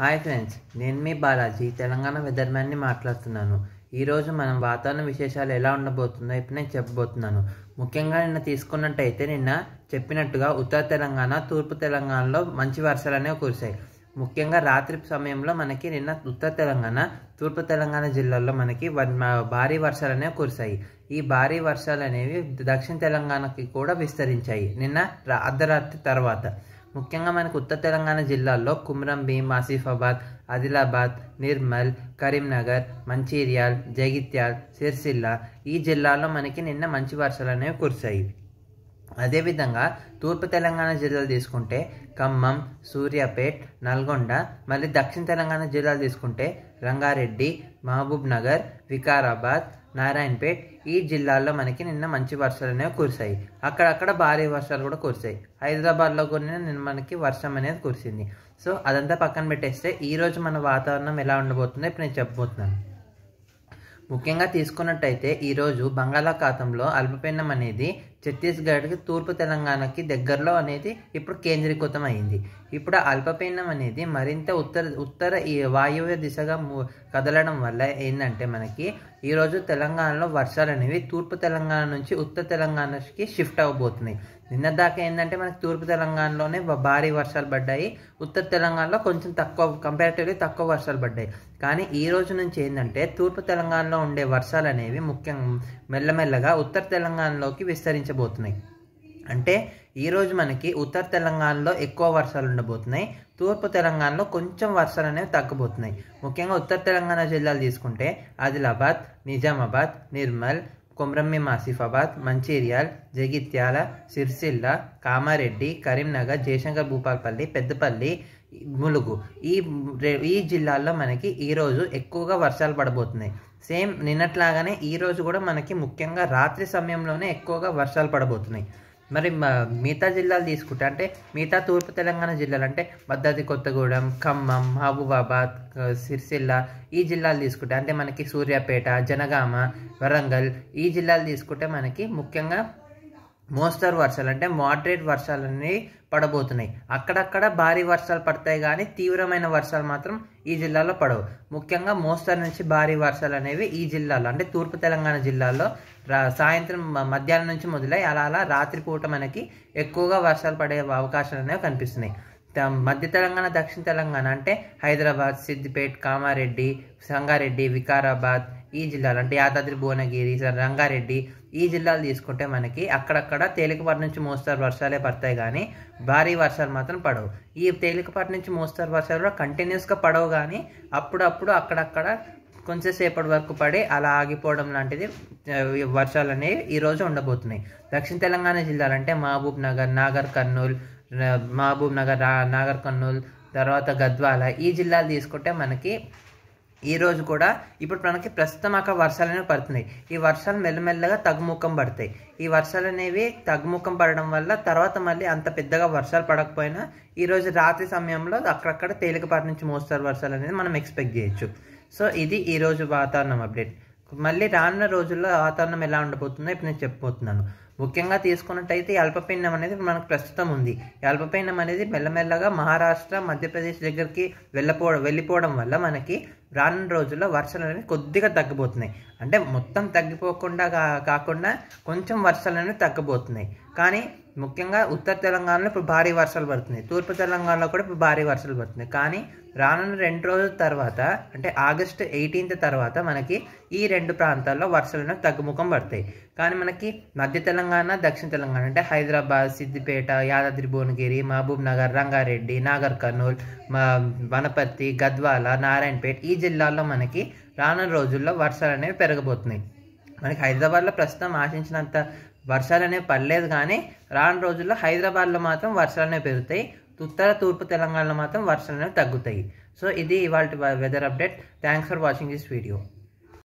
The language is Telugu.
హాయ్ ఫ్రెండ్స్ నేను మీ బాలాజీ తెలంగాణ వెదర్మ్యాన్ని మాట్లాడుతున్నాను ఈరోజు మనం వాతావరణ విశేషాలు ఎలా ఉండబోతుందో ఇప్పుడు నేను చెప్పబోతున్నాను ముఖ్యంగా నిన్న తీసుకున్నట్టయితే నిన్న చెప్పినట్టుగా ఉత్తర తెలంగాణ తూర్పు తెలంగాణలో మంచి వర్షాలు అనేవి కురిశాయి ముఖ్యంగా రాత్రి సమయంలో మనకి నిన్న ఉత్తర తెలంగాణ తూర్పు తెలంగాణ జిల్లాల్లో మనకి భారీ వర్షాలు అనేవి కురిశాయి ఈ భారీ వర్షాలు అనేవి దక్షిణ తెలంగాణకి కూడా విస్తరించాయి నిన్న అర్ధరాత్రి తర్వాత ముఖ్యంగా మనకు ఉత్తర తెలంగాణ జిల్లాల్లో కుమ్రం భీం ఆసిఫాబాద్ ఆదిలాబాద్ నిర్మల్ కరీంనగర్ మంచిర్యాల్ జగిత్యాల్ సిర్సిల్ల ఈ జిల్లాల్లో మనకి నిన్న మంచి వర్షాలు అనేవి కురిశాయి అదేవిధంగా తూర్పు తెలంగాణ జిల్లాలు తీసుకుంటే ఖమ్మం సూర్యాపేట్ నల్గొండ మళ్ళీ దక్షిణ తెలంగాణ జిల్లాలు తీసుకుంటే రంగారెడ్డి మహబూబ్ నగర్ వికారాబాద్ నారాయణపేట్ ఈ జిల్లాల్లో మనకి నిన్న మంచి వర్షాలు అనేవి కురిశాయి అక్కడక్కడ భారీ వర్షాలు కూడా కురిశాయి హైదరాబాద్లో కూడా నిన్న మనకి వర్షం అనేది కురిసింది సో అదంతా పక్కన పెట్టేస్తే ఈరోజు మన వాతావరణం ఎలా ఉండబోతుందో ఇప్పుడు నేను చెప్పబోతున్నాను ముఖ్యంగా తీసుకున్నట్టయితే ఈరోజు బంగాళాఖాతంలో అల్పపీడనం అనేది ఛత్తీస్గఢ్కి తూర్పు తెలంగాణకి దగ్గరలో అనేది ఇప్పుడు కేంద్రీకృతం అయింది ఇప్పుడు అల్పపీడనం అనేది మరింత ఉత్తర ఉత్తర ఈ వాయువ్య దిశగా కదలడం వల్ల ఏంటంటే మనకి ఈరోజు తెలంగాణలో వర్షాలు అనేవి తూర్పు తెలంగాణ నుంచి ఉత్తర తెలంగాణకి షిఫ్ట్ అవబోతున్నాయి నిన్న దాకా ఏంటంటే మనకి తూర్పు తెలంగాణలోనే భారీ వర్షాలు పడ్డాయి ఉత్తర తెలంగాణలో కొంచెం తక్కువ కంపారిటివ్లీ తక్కువ వర్షాలు పడ్డాయి కానీ ఈ రోజు నుంచి ఏంటంటే తూర్పు తెలంగాణలో ఉండే వర్షాలు అనేవి ముఖ్యంగా మెల్లమెల్లగా ఉత్తర తెలంగాణలోకి విస్తరించబోతున్నాయి అంటే ఈరోజు మనకి ఉత్తర తెలంగాణలో ఎక్కువ వర్షాలు ఉండబోతున్నాయి తూర్పు తెలంగాణలో కొంచెం వర్షాలు అనేవి తగ్గబోతున్నాయి ముఖ్యంగా ఉత్తర తెలంగాణ జిల్లాలు తీసుకుంటే ఆదిలాబాద్ నిజామాబాద్ నిర్మల్ కొమ్రమ్మి మాసిఫాబాద్ మంచిర్యాల్ జగిత్యాల సిర్సిల్ల కామారెడ్డి కరీంనగర్ జయశంకర్ భూపాలపల్లి పెద్దపల్లి ములుగు ఈ ఈ జిల్లాల్లో మనకి ఈరోజు ఎక్కువగా వర్షాలు పడబోతున్నాయి సేమ్ నిన్నట్లాగానే ఈరోజు కూడా మనకి ముఖ్యంగా రాత్రి సమయంలోనే ఎక్కువగా వర్షాలు పడబోతున్నాయి మరి మిగతా జిల్లాలు తీసుకుంటే అంటే మిగతా తూర్పు తెలంగాణ జిల్లాలు అంటే భద్రాద్రి కొత్తగూడెం ఖమ్మం మహబూబాబాద్ సిరిసిల్ల ఈ జిల్లాలు తీసుకుంటే అంటే మనకి సూర్యాపేట జనగామ వరంగల్ ఈ జిల్లాలు తీసుకుంటే మనకి ముఖ్యంగా మోస్తరు వర్షాలు అంటే మోడరేట్ వర్షాలన్నీ పడబోతున్నాయి అక్కడక్కడ భారీ వర్షాలు పడతాయి కానీ తీవ్రమైన వర్షాలు మాత్రం ఈ జిల్లాలో పడవు ముఖ్యంగా మోస్తరు నుంచి భారీ వర్షాలు అనేవి ఈ జిల్లాలో అంటే తూర్పు తెలంగాణ జిల్లాలో సాయంత్రం మధ్యాహ్నం నుంచి మొదలై అలా అలా రాత్రిపూట మనకి ఎక్కువగా వర్షాలు పడే అవకాశాలు అనేవి కనిపిస్తున్నాయి మధ్య తెలంగాణ దక్షిణ తెలంగాణ అంటే హైదరాబాద్ సిద్దిపేట్ కామారెడ్డి సంగారెడ్డి వికారాబాద్ ఈ జిల్లాలు అంటే యాదాద్రి భువనగిరి రంగారెడ్డి ఈ జిల్లాలు తీసుకుంటే మనకి అక్కడక్కడ తేలికపాటి నుంచి మోస్తారు వర్షాలే పడతాయి కానీ భారీ వర్షాలు మాత్రం పడవు ఈ తేలికపాటి నుంచి మోస్తారు వర్షాలు కూడా కంటిన్యూస్గా పడవు కానీ అప్పుడప్పుడు అక్కడక్కడ కొంచెంసేపటి వరకు పడి అలా ఆగిపోవడం లాంటిది వర్షాలు అనేవి ఈరోజు ఉండబోతున్నాయి దక్షిణ తెలంగాణ జిల్లాలంటే మహబూబ్ నగర్ నాగర్ కర్నూలు మహబూబ్ నగర్ నాగర్ కర్నూలు తర్వాత గద్వాల ఈ జిల్లాలు తీసుకుంటే మనకి ఈరోజు కూడా ఇప్పుడు మనకి ప్రస్తుతం అక్కడ వర్షాలు అనేవి పడుతున్నాయి ఈ వర్షాలు మెల్లమెల్లగా తగ్గుముఖం పడతాయి ఈ వర్షాలు అనేవి తగ్గుముఖం పడడం వల్ల తర్వాత మళ్ళీ అంత పెద్దగా వర్షాలు పడకపోయినా ఈరోజు రాత్రి సమయంలో అక్కడక్కడ తేలికపాటి నుంచి మోస్తారు వర్షాలు అనేది మనం ఎక్స్పెక్ట్ చేయొచ్చు సో ఇది ఈరోజు వాతావరణం అప్డేట్ మళ్ళీ రానున్న రోజుల్లో వాతావరణం ఎలా ఉండబోతుందో ఇప్పుడు నేను చెప్పబోతున్నాను ముఖ్యంగా తీసుకున్నట్టయితే అల్పపీడనం అనేది మనకు ప్రస్తుతం ఉంది ఈ అనేది మెల్లమెల్లగా మహారాష్ట్ర మధ్యప్రదేశ్ దగ్గరికి వెళ్ళపో వెళ్ళిపోవడం వల్ల మనకి రానున్న రోజుల్లో వర్షాలు అనేవి కొద్దిగా తగ్గిపోతున్నాయి అంటే మొత్తం తగ్గిపోకుండా కాకుండా కొంచెం వర్షాలు అనేవి తగ్గిపోతున్నాయి కానీ ముఖ్యంగా ఉత్తర తెలంగాణలో ఇప్పుడు భారీ వర్షాలు పడుతున్నాయి తూర్పు తెలంగాణలో కూడా ఇప్పుడు భారీ వర్షాలు పడుతున్నాయి కానీ రానున్న రెండు రోజుల తర్వాత అంటే ఆగస్టు ఎయిటీన్త్ తర్వాత మనకి ఈ రెండు ప్రాంతాల్లో అనేవి తగ్గుముఖం పడతాయి కానీ మనకి మధ్య తెలంగాణ దక్షిణ తెలంగాణ అంటే హైదరాబాద్ సిద్దిపేట యాదాద్రి భువనగిరి మహబూబ్ నగర్ రంగారెడ్డి నాగర్ కర్నూల్ వనపర్తి గద్వాల నారాయణపేట ఈ జిల్లాల్లో మనకి రానున్న రోజుల్లో వర్షాలు అనేవి పెరగబోతున్నాయి మనకి హైదరాబాద్లో ప్రస్తుతం ఆశించినంత వర్షాలు అనేవి పడలేదు కానీ రాను రోజుల్లో హైదరాబాద్లో మాత్రం వర్షాలు అనేవి పెరుగుతాయి ఉత్తర తూర్పు తెలంగాణలో మాత్రం వర్షాలు అనేవి తగ్గుతాయి సో ఇది ఇవాళ weather update thanks for watching this video